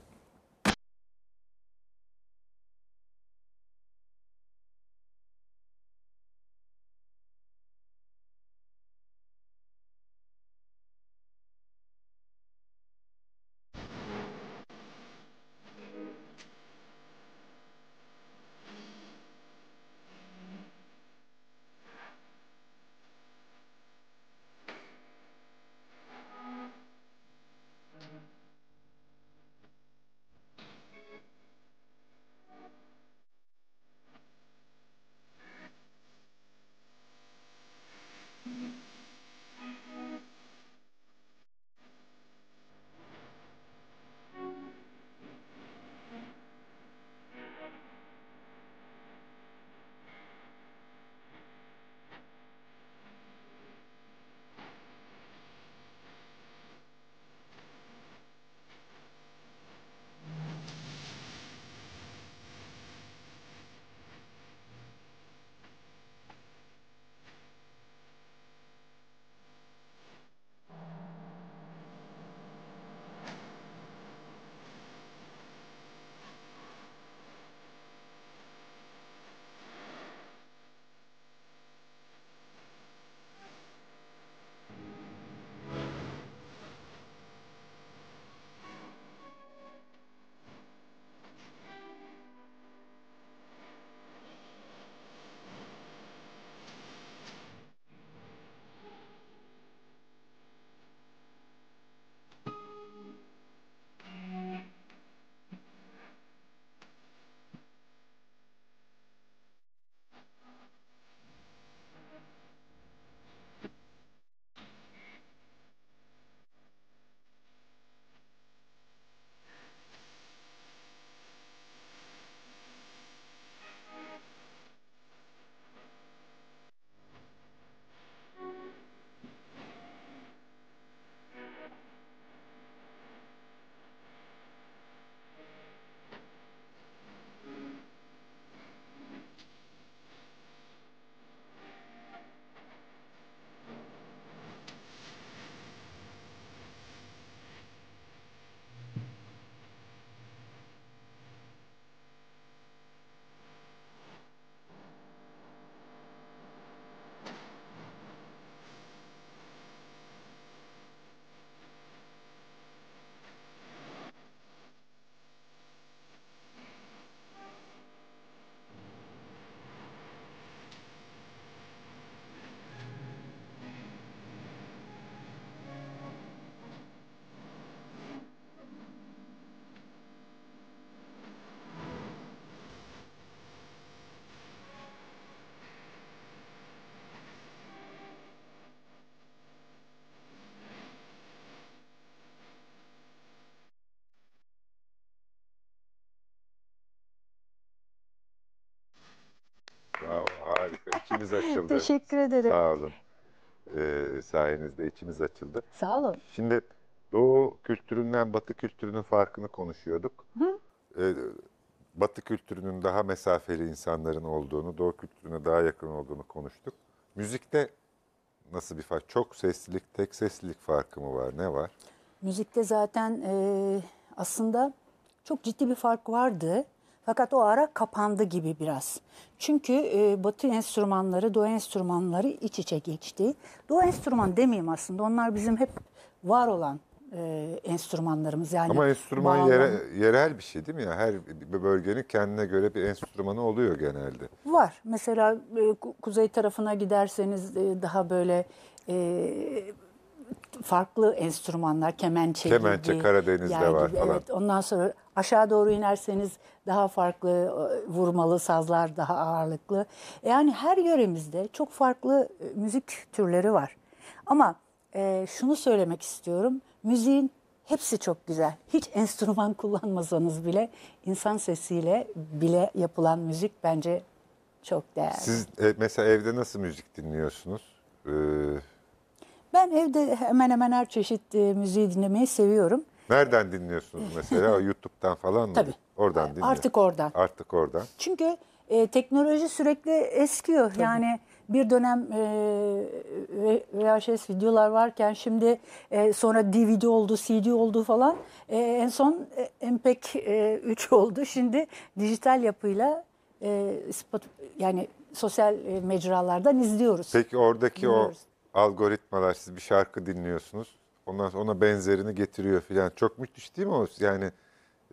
içimiz açıldı. Teşekkür ederim. Sağ olun. Ee, sayenizde içimiz açıldı. Sağ olun. Şimdi Doğu kültüründen Batı kültürünün farkını konuşuyorduk. Hı? Ee, Batı kültürünün daha mesafeli insanların olduğunu, Doğu kültürüne daha yakın olduğunu konuştuk. Müzikte nasıl bir fark? Çok seslilik, tek seslilik farkı mı var? Ne var? Müzikte zaten e, aslında çok ciddi bir fark vardı. Fakat o ara kapandı gibi biraz. Çünkü e, batı enstrümanları, doğu enstrümanları iç içe geçti. Doğu enstrüman demeyeyim aslında. Onlar bizim hep var olan e, enstrümanlarımız. Yani Ama enstrüman bağlam... yere, yerel bir şey değil mi? ya? Her bir bölgenin kendine göre bir enstrümanı oluyor genelde. Var. Mesela e, kuzey tarafına giderseniz e, daha böyle... E, farklı enstrümanlar, kemençe, kemençe gibi. Karadeniz'de yer var falan. Evet, ondan sonra aşağı doğru inerseniz daha farklı e, vurmalı sazlar daha ağırlıklı. Yani her yöremizde çok farklı e, müzik türleri var. Ama e, şunu söylemek istiyorum. Müziğin hepsi çok güzel. Hiç enstrüman kullanmasanız bile insan sesiyle bile yapılan müzik bence çok değerli. Siz e, mesela evde nasıl müzik dinliyorsunuz? Ee, ben evde hemen hemen her çeşit e, müziği dinlemeyi seviyorum. Nereden dinliyorsunuz mesela? YouTube'dan falan mı? Tabii. Oradan dinliyorsunuz. Artık oradan. Artık oradan. Çünkü e, teknoloji sürekli eskiyor. Tabii. Yani bir dönem e, VHS videolar varken şimdi e, sonra DVD oldu, CD oldu falan. E, en son e, MPEG e, 3 e, oldu. Şimdi dijital yapıyla e, spot, yani sosyal e, mecralardan izliyoruz. Peki oradaki Dinliyoruz. o algoritmalar siz bir şarkı dinliyorsunuz. Ondan sonra ona benzerini getiriyor filan. Çok müthiş değil mi o? Yani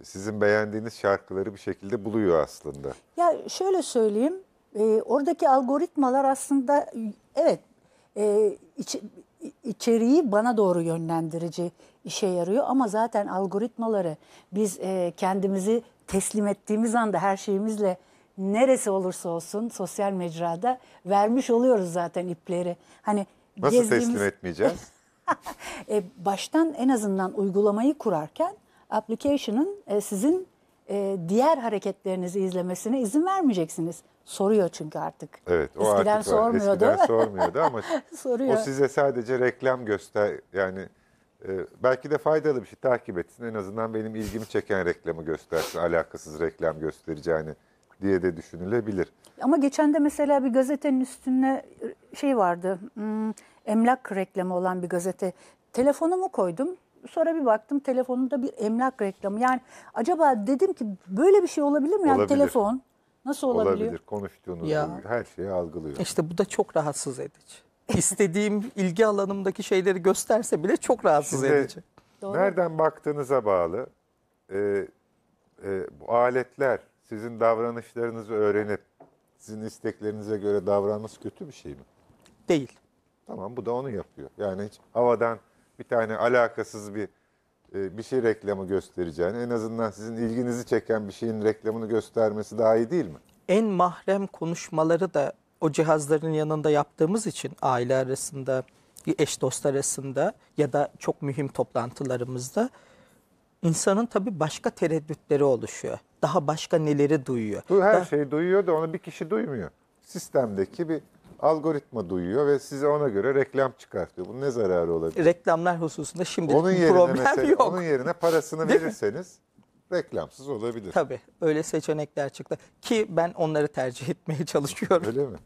sizin beğendiğiniz şarkıları bir şekilde buluyor aslında. Ya şöyle söyleyeyim. E, oradaki algoritmalar aslında evet e, iç, içeriği bana doğru yönlendirici işe yarıyor ama zaten algoritmaları biz e, kendimizi teslim ettiğimiz anda her şeyimizle neresi olursa olsun sosyal mecrada vermiş oluyoruz zaten ipleri. Hani Nasıl gezdiğimiz... teslim etmeyeceğiz? e, baştan en azından uygulamayı kurarken application'ın e, sizin e, diğer hareketlerinizi izlemesine izin vermeyeceksiniz. Soruyor çünkü artık. Evet, o eskiden artık sormuyordu. Var. Eskiden sormuyordu ama Soruyor. o size sadece reklam göster yani e, belki de faydalı bir şey takip etsin. En azından benim ilgimi çeken reklamı göstersin. Alakasız reklam göstereceğini diye de düşünülebilir. Ama geçen de mesela bir gazetenin üstünde şey vardı, hmm, emlak reklamı olan bir gazete. Telefonumu koydum, sonra bir baktım telefonumda bir emlak reklamı. Yani acaba dedim ki böyle bir şey olabilir mi? Yani Olabilir. telefon nasıl olabiliyor? Olabilir. Konuştuğunuz Ya. her şeyi algılıyor. İşte bu da çok rahatsız edici. İstediğim ilgi alanımdaki şeyleri gösterse bile çok rahatsız Şimdi- edici. Doğru. Nereden baktığınıza bağlı. Ee, e, bu aletler sizin davranışlarınızı öğrenip sizin isteklerinize göre davranması kötü bir şey mi? Değil. Tamam bu da onu yapıyor. Yani hiç havadan bir tane alakasız bir e, bir şey reklamı göstereceğini en azından sizin ilginizi çeken bir şeyin reklamını göstermesi daha iyi değil mi? En mahrem konuşmaları da o cihazların yanında yaptığımız için aile arasında, eş dost arasında ya da çok mühim toplantılarımızda insanın tabii başka tereddütleri oluşuyor daha başka neleri duyuyor. Bu her daha... şeyi duyuyor da onu bir kişi duymuyor. Sistemdeki bir algoritma duyuyor ve size ona göre reklam çıkartıyor. Bu ne zararı olabilir? Reklamlar hususunda şimdi onun yerine problem mesela, yok. Onun yerine parasını verirseniz reklamsız olabilir. Tabii öyle seçenekler çıktı ki ben onları tercih etmeye çalışıyorum. Öyle mi?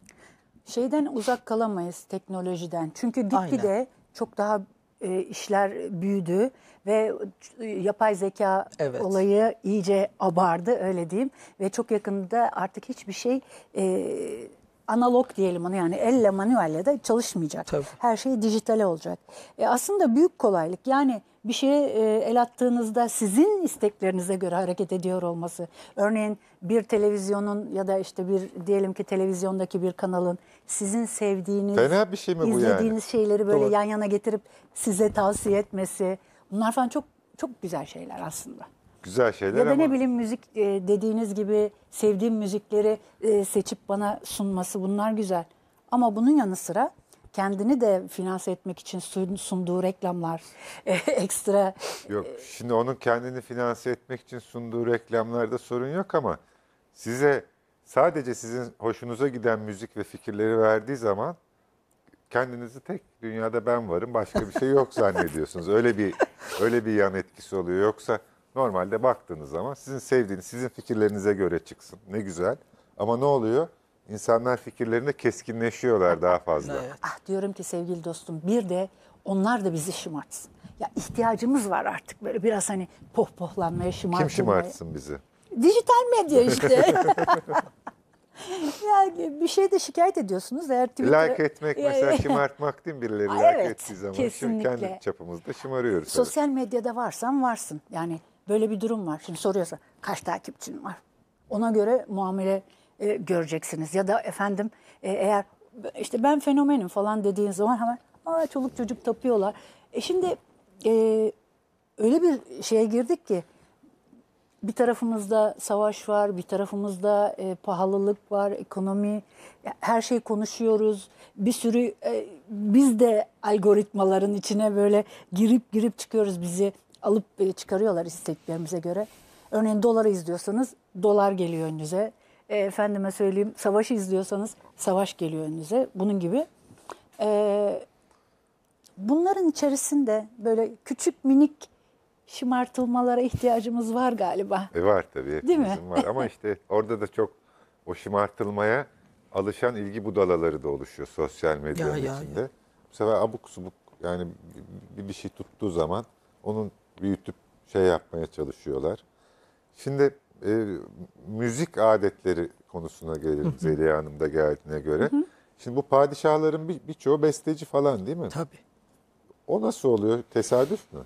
Şeyden uzak kalamayız teknolojiden. Çünkü gitgide çok daha e, işler büyüdü ve yapay zeka evet. olayı iyice abardı öyle diyeyim ve çok yakında artık hiçbir şey e, analog diyelim onu yani elle manuelle de çalışmayacak. Tabii. Her şey dijitale olacak. E aslında büyük kolaylık yani bir şeye e, el attığınızda sizin isteklerinize göre hareket ediyor olması. Örneğin bir televizyonun ya da işte bir diyelim ki televizyondaki bir kanalın sizin sevdiğiniz, Fena bir şey mi bu izlediğiniz yani? şeyleri böyle Doğru. yan yana getirip size tavsiye etmesi. Bunlar falan çok çok güzel şeyler aslında. Güzel şeyler Ya da ama. ne bileyim müzik e, dediğiniz gibi sevdiğim müzikleri e, seçip bana sunması bunlar güzel. Ama bunun yanı sıra kendini de finanse etmek için sunduğu reklamlar, e, ekstra Yok şimdi onun kendini finanse etmek için sunduğu reklamlarda sorun yok ama size sadece sizin hoşunuza giden müzik ve fikirleri verdiği zaman kendinizi tek dünyada ben varım başka bir şey yok zannediyorsunuz. Öyle bir öyle bir yan etkisi oluyor. Yoksa Normalde baktığınız zaman sizin sevdiğiniz, sizin fikirlerinize göre çıksın. Ne güzel. Ama ne oluyor? İnsanlar fikirlerinde keskinleşiyorlar ah, daha fazla. Evet. Ah diyorum ki sevgili dostum bir de onlar da bizi şımartsın. Ya ihtiyacımız var artık böyle biraz hani pohpohlanmaya şımartmaya. Kim şımartsın bizi? Dijital medya işte. yani bir şey de şikayet ediyorsunuz eğer Twitter... Like etmek mesela şımartmak değil mi birileri ah, like evet, ettiği zaman? Kesinlikle. Şimdi kendi çapımızda şımarıyoruz. Sosyal medyada varsan varsın yani Böyle bir durum var. Şimdi soruyorsa kaç takipçin var? Ona göre muamele e, göreceksiniz. Ya da efendim e, eğer işte ben fenomenim falan dediğin zaman hemen aa çoluk çocuk tapıyorlar. E şimdi e, öyle bir şeye girdik ki bir tarafımızda savaş var, bir tarafımızda e, pahalılık var, ekonomi, her şeyi konuşuyoruz. Bir sürü e, biz de algoritmaların içine böyle girip girip çıkıyoruz bizi alıp e, çıkarıyorlar isteklerimize göre. Örneğin doları izliyorsanız dolar geliyor önünüze. E, efendime söyleyeyim savaşı izliyorsanız savaş geliyor önünüze. Bunun gibi. E, bunların içerisinde böyle küçük minik şımartılmalara ihtiyacımız var galiba. E var tabii. Değil mi? Var. Ama işte orada da çok o şımartılmaya alışan ilgi budalaları da oluşuyor sosyal medyanın ya, ya, içinde. Ya. Bu sefer abuk subuk yani bir şey tuttuğu zaman onun büyütüp şey yapmaya çalışıyorlar. Şimdi e, müzik adetleri konusuna gelelim Zeliha Hanım da geldiğine göre. Şimdi bu padişahların bir, birçoğu besteci falan değil mi? Tabii. O nasıl oluyor? Tesadüf mü?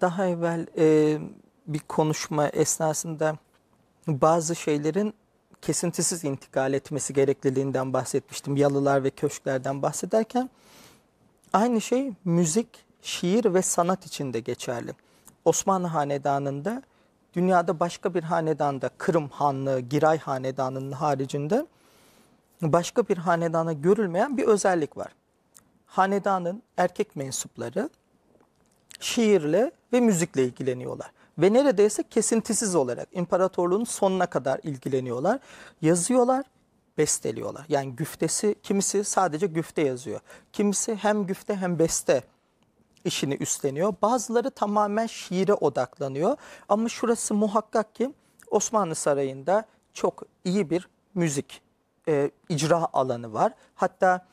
Daha evvel e, bir konuşma esnasında bazı şeylerin kesintisiz intikal etmesi gerekliliğinden bahsetmiştim. Yalılar ve köşklerden bahsederken aynı şey müzik şiir ve sanat için de geçerli. Osmanlı Hanedanı'nda dünyada başka bir hanedanda Kırım Hanlığı, Giray Hanedanı'nın haricinde başka bir hanedana görülmeyen bir özellik var. Hanedanın erkek mensupları şiirle ve müzikle ilgileniyorlar. Ve neredeyse kesintisiz olarak imparatorluğun sonuna kadar ilgileniyorlar. Yazıyorlar, besteliyorlar. Yani güftesi kimisi sadece güfte yazıyor. Kimisi hem güfte hem beste işini üstleniyor. Bazıları tamamen şiire odaklanıyor. Ama şurası muhakkak ki Osmanlı Sarayı'nda çok iyi bir müzik e, icra alanı var. Hatta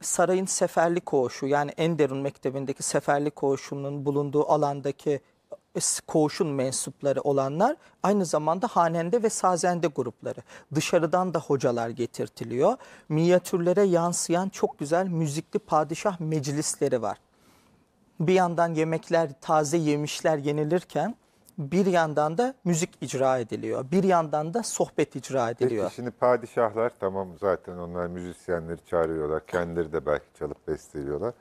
sarayın seferli koğuşu yani Enderun Mektebi'ndeki seferli koğuşunun bulunduğu alandaki e, koğuşun mensupları olanlar aynı zamanda hanende ve sazende grupları. Dışarıdan da hocalar getirtiliyor. Minyatürlere yansıyan çok güzel müzikli padişah meclisleri var bir yandan yemekler taze yemişler yenilirken bir yandan da müzik icra ediliyor. Bir yandan da sohbet icra ediliyor. Peki şimdi padişahlar tamam zaten onlar müzisyenleri çağırıyorlar. Kendileri de belki çalıp besteliyorlar.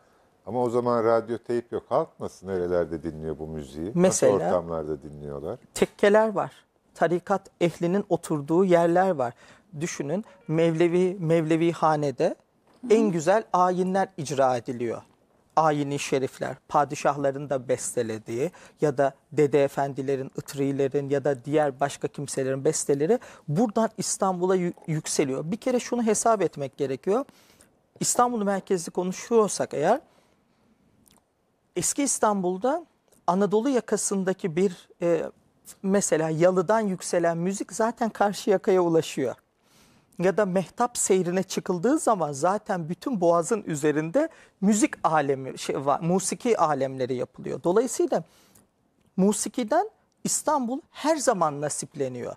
Ama o zaman radyo teyp yok. Halk nasıl nerelerde dinliyor bu müziği? Mesela, nasıl ortamlarda dinliyorlar? Tekkeler var. Tarikat ehlinin oturduğu yerler var. Düşünün Mevlevi Mevlevi hanede en güzel ayinler icra ediliyor ayini şerifler, padişahların da bestelediği ya da dede efendilerin, itrilerin ya da diğer başka kimselerin besteleri buradan İstanbul'a yükseliyor. Bir kere şunu hesap etmek gerekiyor. İstanbul merkezli konuşuyorsak eğer eski İstanbul'da Anadolu yakasındaki bir e, mesela yalıdan yükselen müzik zaten karşı yakaya ulaşıyor ya da mehtap seyrine çıkıldığı zaman zaten bütün boğazın üzerinde müzik alemi şey var, musiki alemleri yapılıyor. Dolayısıyla musikiden İstanbul her zaman nasipleniyor.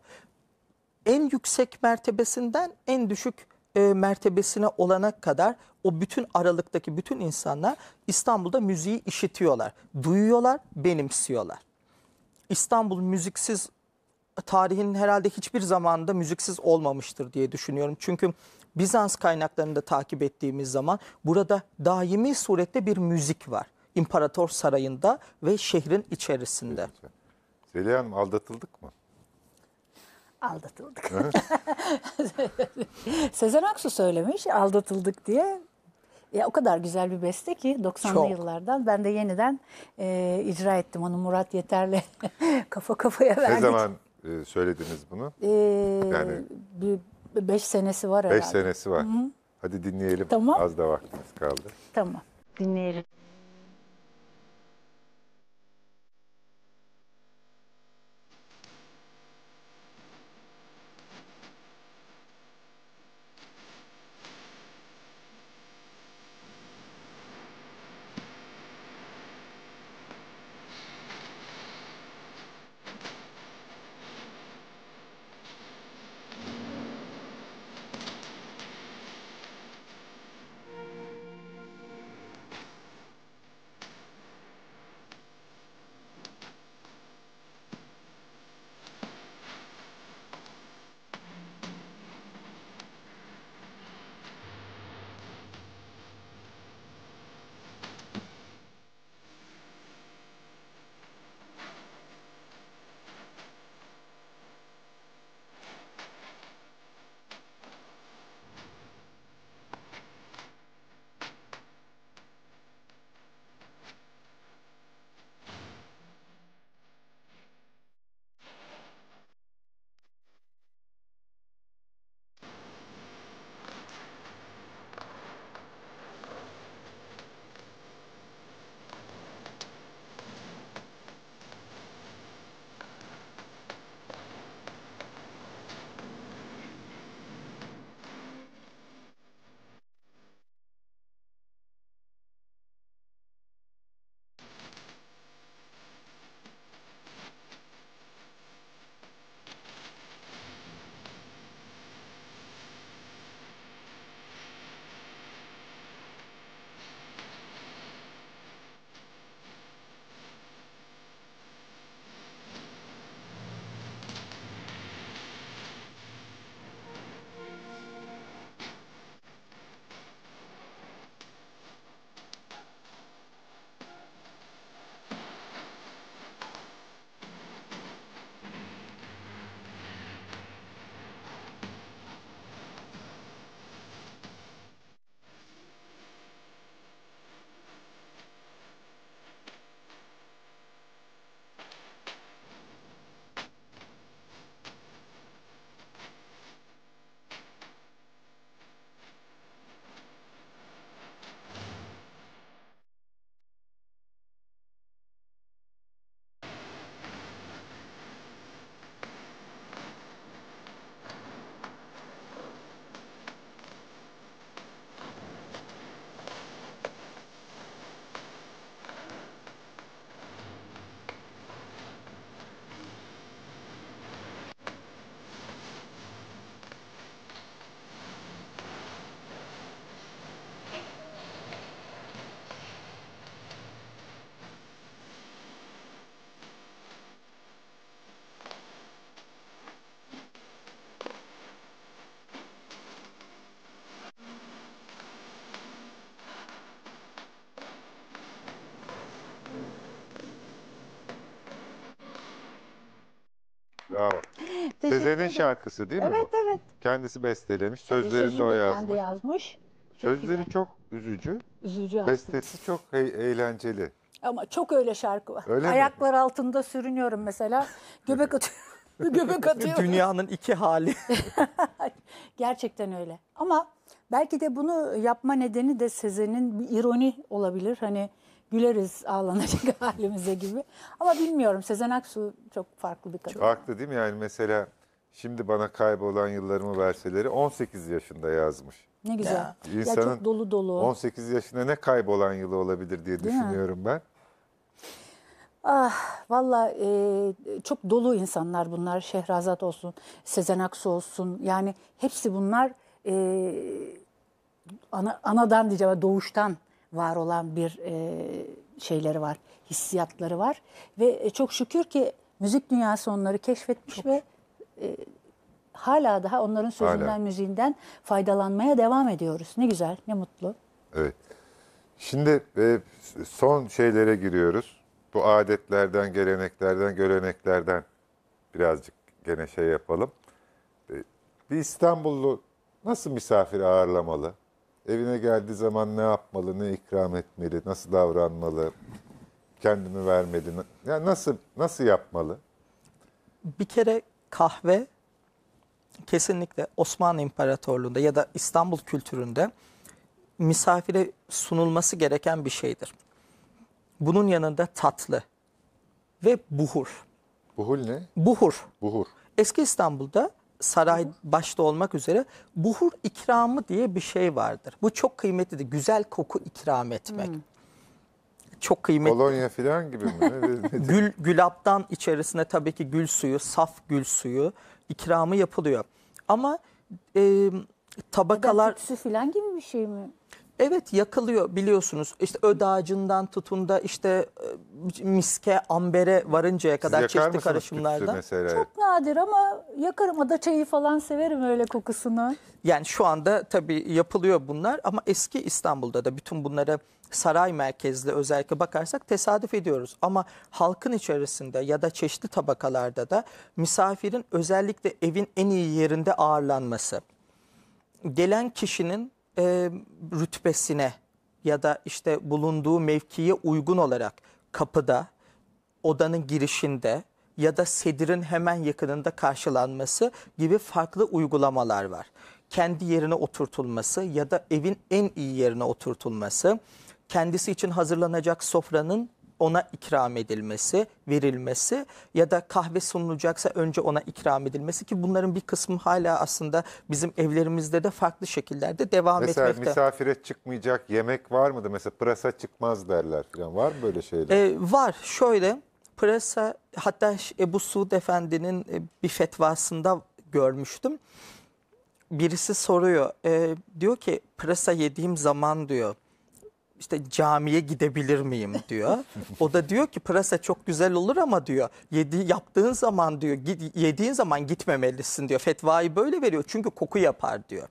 En yüksek mertebesinden en düşük e, mertebesine olana kadar o bütün aralıktaki bütün insanlar İstanbul'da müziği işitiyorlar, duyuyorlar, benimsiyorlar. İstanbul müziksiz tarihin herhalde hiçbir zamanda müziksiz olmamıştır diye düşünüyorum. Çünkü Bizans kaynaklarını da takip ettiğimiz zaman burada daimi surette bir müzik var. İmparator sarayında ve şehrin içerisinde. Zeliha Hanım aldatıldık mı? Aldatıldık. Sezen Aksu söylemiş aldatıldık diye. Ya o kadar güzel bir beste ki 90'lı yıllardan ben de yeniden e, icra ettim onu Murat Yeter'le kafa kafaya verdik. Ne zaman e, söylediniz bunu. Ee, yani bir beş senesi var herhalde. Beş senesi var. Hı-hı. Hadi dinleyelim. Tamam. Az da vaktimiz kaldı. Tamam. Dinleyelim. Bravo. Sezen'in şarkısı değil mi evet, bu? Evet Kendisi bestelemiş. Sözlerini de o yazmış. Kendi yazmış. Sözleri çok, çok üzücü. Üzücü Bestesi aslında. çok e eğlenceli. Ama çok öyle şarkı var. Öyle Ayaklar mi? altında sürünüyorum mesela. Göbek atıyorum. Göbek atıyorum. Dünyanın iki hali. Gerçekten öyle. Ama belki de bunu yapma nedeni de Sezen'in bir ironi olabilir. Hani güleriz ağlanacak halimize gibi. Ama bilmiyorum Sezen Aksu çok farklı bir kadın. Çok haklı değil mi? Yani mesela şimdi bana kaybolan yıllarımı verseleri 18 yaşında yazmış. Ne güzel. Ya. İnsanın ya çok dolu dolu. 18 yaşında ne kaybolan yılı olabilir diye değil düşünüyorum mi? ben. Ah valla e, çok dolu insanlar bunlar. Şehrazat olsun, Sezen Aksu olsun. Yani hepsi bunlar e, ana, anadan diyeceğim doğuştan var olan bir e, şeyleri var, hissiyatları var. Ve e, çok şükür ki müzik dünyası onları keşfetmiş çok. ve e, hala daha onların sözünden, hala. müziğinden faydalanmaya devam ediyoruz. Ne güzel, ne mutlu. Evet. Şimdi e, son şeylere giriyoruz. Bu adetlerden, geleneklerden, göreneklerden birazcık gene şey yapalım. E, bir İstanbullu nasıl misafir ağırlamalı? Evine geldiği zaman ne yapmalı, ne ikram etmeli, nasıl davranmalı, kendini vermeli, yani nasıl nasıl yapmalı? Bir kere kahve kesinlikle Osmanlı İmparatorluğu'nda ya da İstanbul kültüründe misafire sunulması gereken bir şeydir. Bunun yanında tatlı ve buhur. Buhur ne? Buhur. Buhur. Eski İstanbul'da saray başta olmak üzere buhur ikramı diye bir şey vardır. Bu çok kıymetlidir. Güzel koku ikram etmek. Hmm. Çok kıymetli. Kolonya falan gibi mi? gül, gülaptan içerisine tabii ki gül suyu, saf gül suyu ikramı yapılıyor. Ama e, tabakalar... Tütsü falan gibi bir şey mi? Evet yakılıyor biliyorsunuz işte ödacından tutun da işte e, miske, ambere varıncaya kadar yakar çeşitli mısınız Çok nadir ama yakarım ada çayı falan severim öyle kokusunu. Yani şu anda tabii yapılıyor bunlar ama eski İstanbul'da da bütün bunları saray merkezli özellikle bakarsak tesadüf ediyoruz. Ama halkın içerisinde ya da çeşitli tabakalarda da misafirin özellikle evin en iyi yerinde ağırlanması, gelen kişinin e, rütbesine ya da işte bulunduğu mevkiye uygun olarak kapıda, odanın girişinde ya da sedirin hemen yakınında karşılanması gibi farklı uygulamalar var. Kendi yerine oturtulması ya da evin en iyi yerine oturtulması, kendisi için hazırlanacak sofranın ona ikram edilmesi, verilmesi ya da kahve sunulacaksa önce ona ikram edilmesi ki bunların bir kısmı hala aslında bizim evlerimizde de farklı şekillerde devam Mesela etmekte. Mesela misafire çıkmayacak yemek var mıdır? Mesela pırasa çıkmaz derler falan. Var mı böyle şeyler? Ee, var. Şöyle pırasa hatta Ebu Suud Efendi'nin e, bir fetvasında görmüştüm. Birisi soruyor. E, diyor ki pırasa yediğim zaman diyor işte camiye gidebilir miyim diyor. O da diyor ki pırasa çok güzel olur ama diyor yedi, yaptığın zaman diyor yediğin zaman gitmemelisin diyor. Fetvayı böyle veriyor çünkü koku yapar diyor.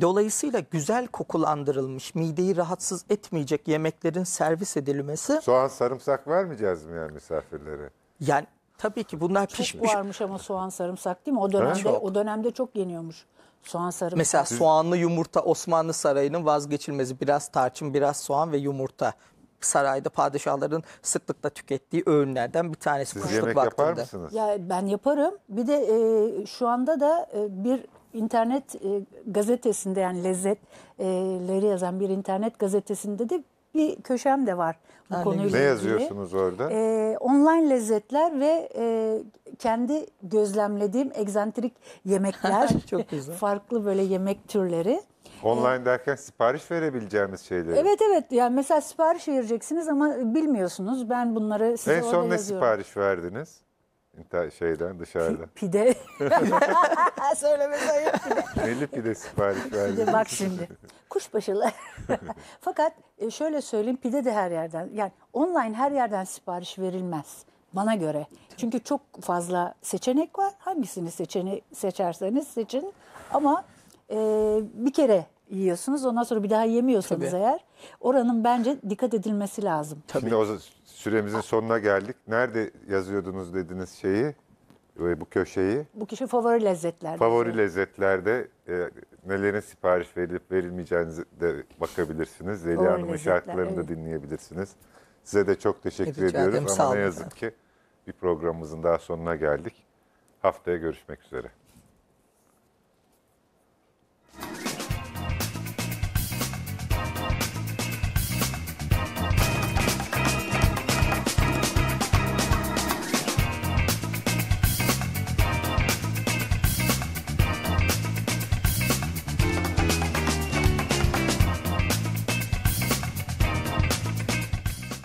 Dolayısıyla güzel kokulandırılmış, mideyi rahatsız etmeyecek yemeklerin servis edilmesi... Soğan sarımsak vermeyeceğiz mi yani misafirlere? Yani tabii ki bunlar pişmiş. Çok varmış ama soğan sarımsak değil mi? O dönemde, o dönemde çok yeniyormuş. Soğan sarımsak. Mesela soğanlı yumurta Osmanlı Sarayı'nın vazgeçilmezi. Biraz tarçın, biraz soğan ve yumurta. Sarayda padişahların sıklıkla tükettiği öğünlerden bir tanesi Siz yemek yapar mısınız? Ya ben yaparım. Bir de e, şu anda da e, bir internet e, gazetesinde yani lezzetleri yazan bir internet gazetesinde de bir köşem de var bu Aynen. konuyla ilgili. Ne yazıyorsunuz orada? Ee, online lezzetler ve e, kendi gözlemlediğim egzantrik yemekler. Çok güzel. Farklı böyle yemek türleri. Online ee, derken sipariş verebileceğimiz şeyler. Evet evet yani mesela sipariş vereceksiniz ama bilmiyorsunuz. Ben bunları size en orada son ne yazıyorum. sipariş verdiniz? İnter şeyden dışarıdan. Pide. Söylemesi ayıp pide. Neli pide sipariş verdi. bak şimdi. Kuşbaşılı. Fakat e, şöyle söyleyeyim pide de her yerden. Yani online her yerden sipariş verilmez. Bana göre. Çünkü çok fazla seçenek var. Hangisini seçeni seçerseniz seçin. Ama e, bir kere yiyorsunuz. Ondan sonra bir daha yemiyorsanız Tabii. eğer oranın bence dikkat edilmesi lazım. Şimdi o süremizin sonuna geldik. Nerede yazıyordunuz dediniz şeyi? ve bu köşeyi. Bu kişi favori lezzetlerde. Favori lezzetlerde e, nelerin sipariş verilip verilmeyeceğinize de bakabilirsiniz. Zeliha Hanım'ın şarkılarını da dinleyebilirsiniz. Size de çok teşekkür Rica ediyoruz ederim, ama ne yazık ki bir programımızın daha sonuna geldik. Haftaya görüşmek üzere.